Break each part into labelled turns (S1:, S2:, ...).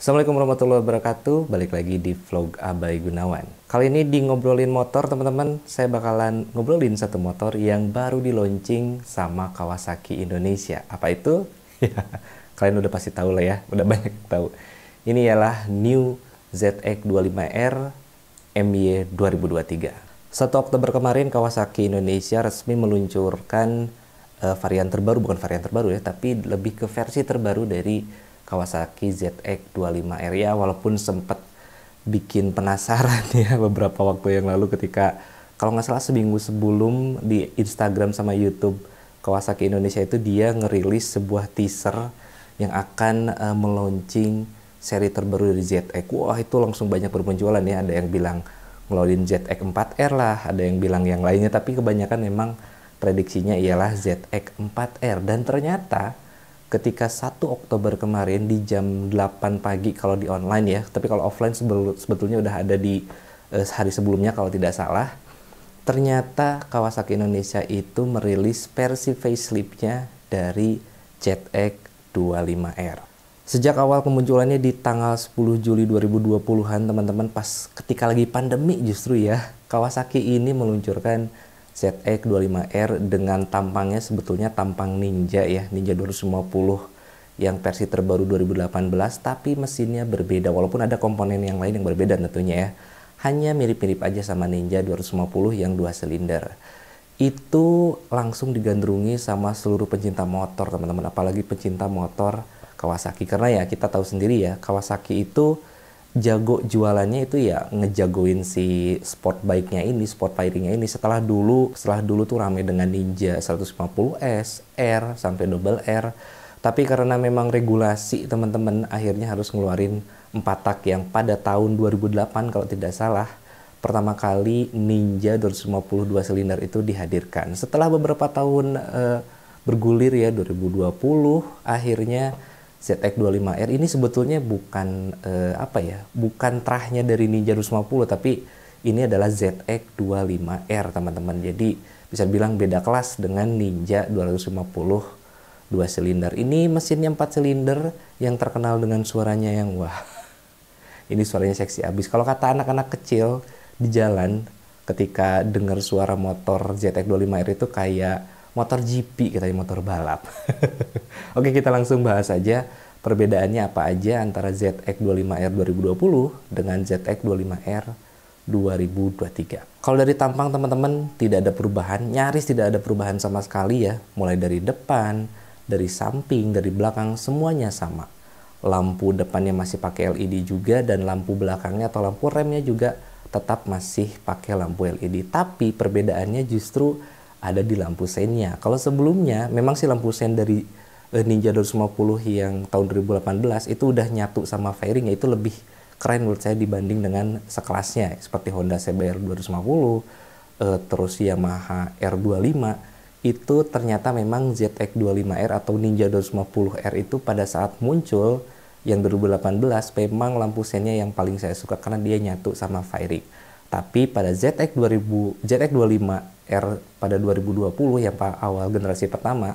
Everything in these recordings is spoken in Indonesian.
S1: Assalamualaikum warahmatullahi wabarakatuh. Balik lagi di vlog Abai Gunawan. Kali ini di ngobrolin motor, teman-teman. Saya bakalan ngobrolin satu motor yang baru di launching sama Kawasaki Indonesia. Apa itu? Ya, kalian udah pasti tahu lah ya, udah banyak tahu. Ini ialah New ZX25R MY 2023. 1 Oktober kemarin Kawasaki Indonesia resmi meluncurkan uh, varian terbaru, bukan varian terbaru ya, tapi lebih ke versi terbaru dari Kawasaki ZX25R ya walaupun sempat bikin penasaran ya beberapa waktu yang lalu ketika kalau nggak salah seminggu sebelum di Instagram sama YouTube Kawasaki Indonesia itu dia ngerilis sebuah teaser yang akan uh, eh, meluncing seri terbaru dari ZX. Wah itu langsung banyak bermunculan ya. Ada yang bilang ngeluarin ZX4R lah, ada yang bilang yang lainnya. Tapi kebanyakan memang prediksinya ialah ZX4R. Dan ternyata ketika 1 Oktober kemarin di jam 8 pagi kalau di online ya, tapi kalau offline sebetulnya udah ada di uh, hari sebelumnya kalau tidak salah. Ternyata Kawasaki Indonesia itu merilis versi faceliftnya dari ZX 25R. Sejak awal kemunculannya di tanggal 10 Juli 2020-an teman-teman pas ketika lagi pandemi justru ya, Kawasaki ini meluncurkan ZX25R dengan tampangnya sebetulnya tampang Ninja ya, Ninja 250 yang versi terbaru 2018 tapi mesinnya berbeda walaupun ada komponen yang lain yang berbeda tentunya ya. Hanya mirip-mirip aja sama Ninja 250 yang dua silinder. Itu langsung digandrungi sama seluruh pencinta motor teman-teman apalagi pencinta motor Kawasaki karena ya kita tahu sendiri ya Kawasaki itu jago jualannya itu ya ngejagoin si sport bike-nya ini, sport fighting-nya ini. Setelah dulu, setelah dulu tuh rame dengan Ninja 150S, R sampai double R. Tapi karena memang regulasi teman-teman akhirnya harus ngeluarin empat tak yang pada tahun 2008 kalau tidak salah pertama kali Ninja 252 silinder itu dihadirkan. Setelah beberapa tahun uh, bergulir ya 2020 akhirnya ZX25R ini sebetulnya bukan eh, apa ya, bukan terahnya dari Ninja 250 tapi ini adalah ZX25R teman-teman. Jadi bisa bilang beda kelas dengan Ninja 250 dua silinder. Ini mesinnya empat silinder yang terkenal dengan suaranya yang wah. Ini suaranya seksi abis. Kalau kata anak-anak kecil di jalan ketika dengar suara motor ZX25R itu kayak motor GP katanya motor balap. Oke kita langsung bahas aja perbedaannya apa aja antara ZX25R 2020 dengan ZX25R 2023. Kalau dari tampang teman-teman tidak ada perubahan, nyaris tidak ada perubahan sama sekali ya. Mulai dari depan, dari samping, dari belakang semuanya sama. Lampu depannya masih pakai LED juga dan lampu belakangnya atau lampu remnya juga tetap masih pakai lampu LED. Tapi perbedaannya justru ada di lampu senya. Kalau sebelumnya memang sih lampu sen dari eh, Ninja 250 yang tahun 2018 itu udah nyatu sama fairing itu lebih keren menurut saya dibanding dengan sekelasnya seperti Honda CBR 250 eh, terus Yamaha R25 itu ternyata memang ZX25R atau Ninja 250R itu pada saat muncul yang 2018 memang lampu senya yang paling saya suka karena dia nyatu sama fairing. Tapi pada ZX2000 ZX25 R pada 2020 yang awal generasi pertama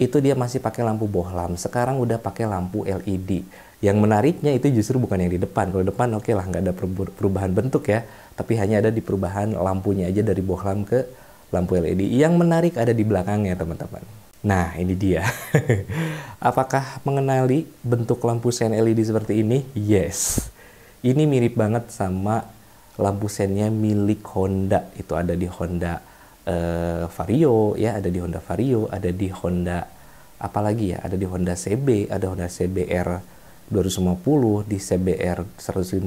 S1: itu dia masih pakai lampu bohlam. Sekarang udah pakai lampu LED. Yang menariknya itu justru bukan yang di depan. Kalau depan oke okay lah nggak ada perubahan bentuk ya, tapi hanya ada di perubahan lampunya aja dari bohlam ke lampu LED. Yang menarik ada di belakangnya teman-teman. Nah ini dia. Apakah mengenali bentuk lampu sen LED seperti ini? Yes. Ini mirip banget sama lampu sennya milik Honda. Itu ada di Honda uh, Vario ya ada di Honda Vario ada di Honda apalagi ya ada di Honda CB ada Honda CBR 250 di CBR 150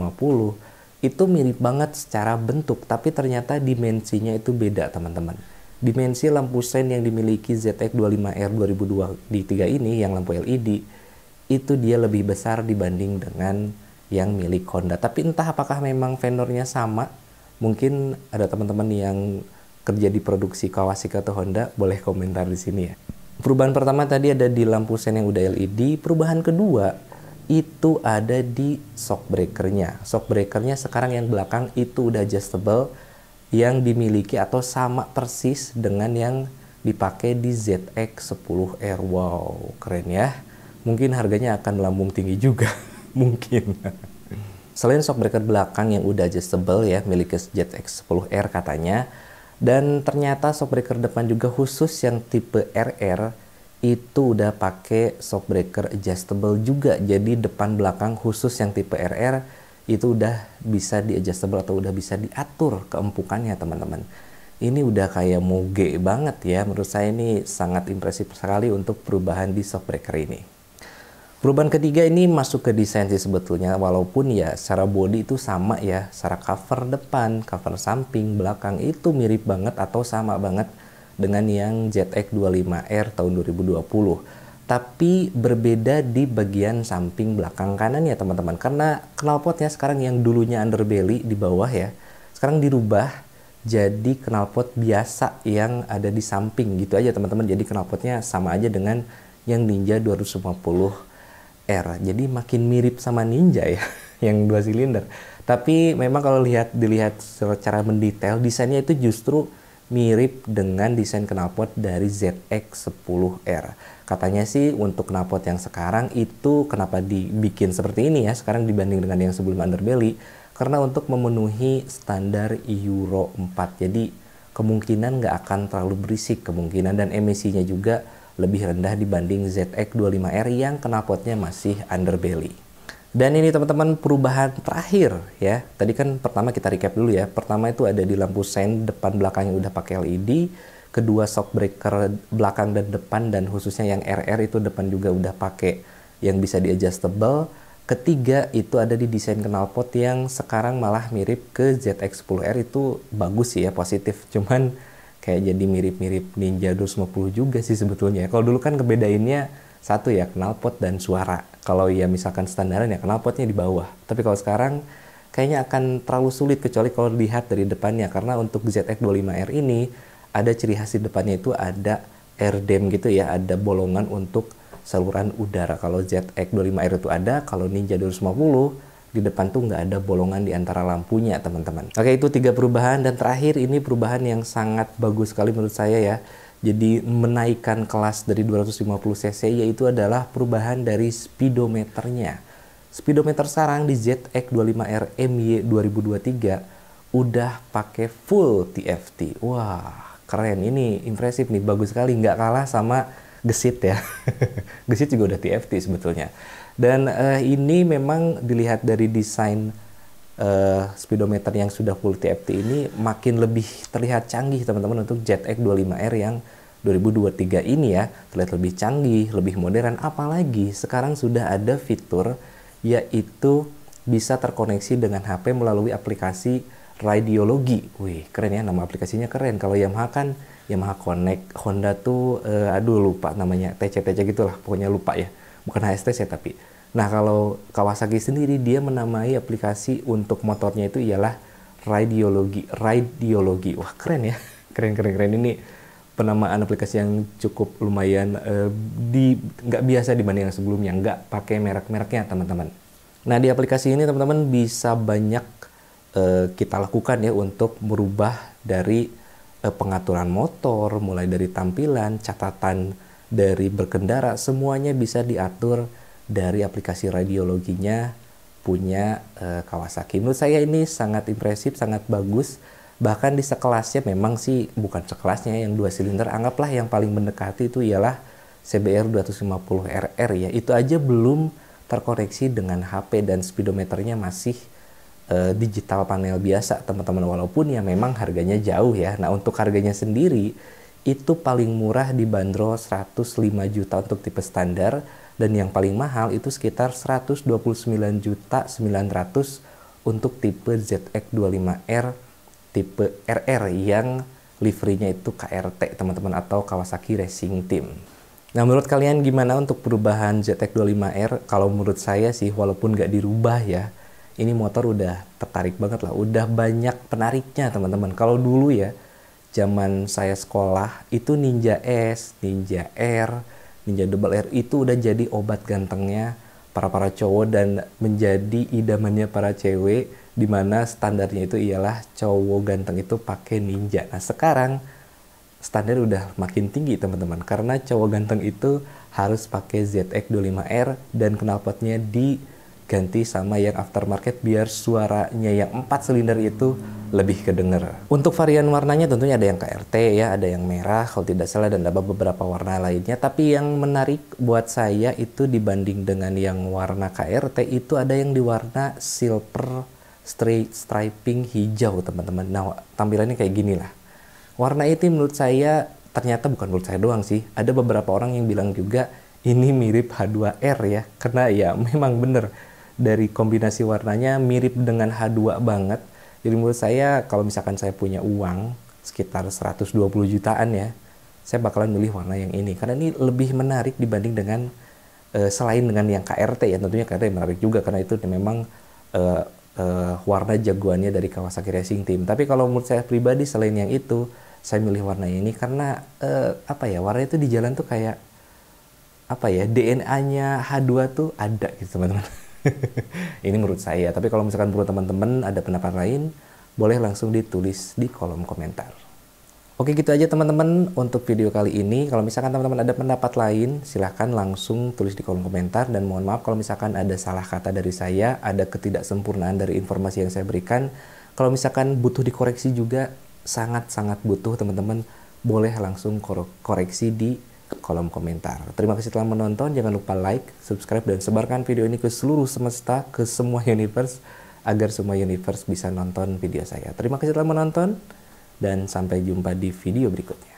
S1: itu mirip banget secara bentuk tapi ternyata dimensinya itu beda teman-teman dimensi lampu sein yang dimiliki ZX 25R 2002 di 3 ini yang lampu LED itu dia lebih besar dibanding dengan yang milik Honda tapi entah apakah memang vendornya sama mungkin ada teman-teman yang kerja di produksi Kawasaki atau Honda, boleh komentar di sini ya. Perubahan pertama tadi ada di lampu sen yang udah LED. Perubahan kedua itu ada di shock breakernya. Shock breakernya sekarang yang belakang itu udah adjustable yang dimiliki atau sama persis dengan yang dipakai di ZX10 R. Wow, keren ya. Mungkin harganya akan melambung tinggi juga. Mungkin. Selain shock breaker belakang yang udah adjustable ya, milik ZX10R katanya, dan ternyata shockbreaker depan juga khusus yang tipe RR itu udah pakai shockbreaker adjustable juga. Jadi depan belakang khusus yang tipe RR itu udah bisa di adjustable atau udah bisa diatur keempukannya teman-teman. Ini udah kayak moge banget ya menurut saya ini sangat impresif sekali untuk perubahan di shockbreaker ini. Perubahan ketiga ini masuk ke desain sih sebetulnya, walaupun ya secara body itu sama ya, secara cover depan, cover samping, belakang itu mirip banget atau sama banget dengan yang ZX 25R tahun 2020. Tapi berbeda di bagian samping belakang kanan ya teman-teman, karena knalpotnya sekarang yang dulunya underbelly di bawah ya, sekarang dirubah jadi knalpot biasa yang ada di samping gitu aja teman-teman. Jadi knalpotnya sama aja dengan yang Ninja 250 R jadi makin mirip sama Ninja ya yang dua silinder tapi memang kalau lihat dilihat secara mendetail desainnya itu justru mirip dengan desain knalpot dari ZX10R. Katanya sih untuk knalpot yang sekarang itu kenapa dibikin seperti ini ya sekarang dibanding dengan yang sebelum underbelly karena untuk memenuhi standar Euro 4. Jadi kemungkinan nggak akan terlalu berisik kemungkinan dan emisinya juga lebih rendah dibanding ZX25R yang knalpotnya masih underbelly. Dan ini teman-teman perubahan terakhir ya. Tadi kan pertama kita recap dulu ya. Pertama itu ada di lampu sein depan belakang yang udah pakai LED. Kedua shock belakang dan depan dan khususnya yang RR itu depan juga udah pakai yang bisa di adjustable. Ketiga itu ada di desain knalpot yang sekarang malah mirip ke ZX10R itu bagus sih ya positif. Cuman kayak jadi mirip-mirip Ninja 250 juga sih sebetulnya. Kalau dulu kan kebedainnya satu ya knalpot dan suara. Kalau ya misalkan standaran ya knalpotnya di bawah. Tapi kalau sekarang kayaknya akan terlalu sulit kecuali kalau lihat dari depannya karena untuk ZX25R ini ada ciri khas di depannya itu ada air dam gitu ya, ada bolongan untuk saluran udara. Kalau ZX25R itu ada, kalau Ninja 250 di depan tuh nggak ada bolongan di antara lampunya teman-teman. Oke itu tiga perubahan dan terakhir ini perubahan yang sangat bagus sekali menurut saya ya. Jadi menaikkan kelas dari 250 cc yaitu adalah perubahan dari speedometernya. Speedometer sarang di ZX 25R MY 2023 udah pakai full TFT. Wah keren ini impresif nih bagus sekali nggak kalah sama gesit ya. gesit juga udah TFT sebetulnya. Dan uh, ini memang dilihat dari desain uh, speedometer yang sudah full TFT ini makin lebih terlihat canggih teman-teman untuk ZX 25R yang 2023 ini ya terlihat lebih canggih, lebih modern. Apalagi sekarang sudah ada fitur yaitu bisa terkoneksi dengan HP melalui aplikasi radiologi. Wih, keren ya nama aplikasinya keren. Kalau Yamaha kan Yamaha Connect Honda tuh uh, aduh lupa namanya TC-TC gitulah pokoknya lupa ya bukan HSTC tapi nah kalau Kawasaki sendiri dia menamai aplikasi untuk motornya itu ialah Radiologi Radiologi wah keren ya keren keren keren ini penamaan aplikasi yang cukup lumayan uh, di nggak biasa dibanding yang sebelumnya nggak pakai merek-mereknya teman-teman nah di aplikasi ini teman-teman bisa banyak uh, kita lakukan ya untuk merubah dari Eh, pengaturan motor, mulai dari tampilan, catatan dari berkendara, semuanya bisa diatur dari aplikasi radiologinya punya eh, Kawasaki. Menurut saya ini sangat impresif, sangat bagus. Bahkan di sekelasnya memang sih bukan sekelasnya yang dua silinder, anggaplah yang paling mendekati itu ialah CBR 250 RR ya. Itu aja belum terkoreksi dengan HP dan speedometernya masih Eh, digital panel biasa teman-teman walaupun ya memang harganya jauh ya. Nah untuk harganya sendiri itu paling murah di dibanderol 105 juta untuk tipe standar dan yang paling mahal itu sekitar 129 juta 900 untuk tipe ZX25R tipe RR yang liverynya itu KRT teman-teman atau Kawasaki Racing Team. Nah, menurut kalian gimana untuk perubahan ZX25R? Kalau menurut saya sih, walaupun nggak dirubah ya, ini motor udah tertarik banget lah, udah banyak penariknya teman-teman. Kalau dulu ya, zaman saya sekolah itu Ninja S, Ninja R, Ninja Double R itu udah jadi obat gantengnya para-para cowok dan menjadi idamannya para cewek di mana standarnya itu ialah cowok ganteng itu pakai Ninja. Nah, sekarang standar udah makin tinggi teman-teman karena cowok ganteng itu harus pakai ZX25R dan knalpotnya di ganti sama yang aftermarket biar suaranya yang empat silinder itu lebih kedenger. Untuk varian warnanya tentunya ada yang KRT ya, ada yang merah kalau tidak salah dan ada beberapa warna lainnya. Tapi yang menarik buat saya itu dibanding dengan yang warna KRT itu ada yang diwarna silver straight striping hijau teman-teman. Nah tampilannya kayak gini lah. Warna itu menurut saya ternyata bukan menurut saya doang sih. Ada beberapa orang yang bilang juga ini mirip H2R ya, karena ya memang bener dari kombinasi warnanya mirip dengan H2 banget. Jadi menurut saya kalau misalkan saya punya uang sekitar 120 jutaan ya, saya bakalan milih warna yang ini karena ini lebih menarik dibanding dengan uh, selain dengan yang KRT ya tentunya KRT menarik juga karena itu memang uh, uh, warna jagoannya dari Kawasaki Racing Team. Tapi kalau menurut saya pribadi selain yang itu, saya milih warna ini karena uh, apa ya warna itu di jalan tuh kayak apa ya DNA-nya H2 tuh ada gitu teman-teman. ini menurut saya. Tapi kalau misalkan menurut teman-teman ada pendapat lain, boleh langsung ditulis di kolom komentar. Oke gitu aja teman-teman untuk video kali ini. Kalau misalkan teman-teman ada pendapat lain, silahkan langsung tulis di kolom komentar. Dan mohon maaf kalau misalkan ada salah kata dari saya, ada ketidaksempurnaan dari informasi yang saya berikan. Kalau misalkan butuh dikoreksi juga, sangat-sangat butuh teman-teman. Boleh langsung koreksi di kolom komentar. Terima kasih telah menonton, jangan lupa like, subscribe, dan sebarkan video ini ke seluruh semesta, ke semua universe, agar semua universe bisa nonton video saya. Terima kasih telah menonton, dan sampai jumpa di video berikutnya.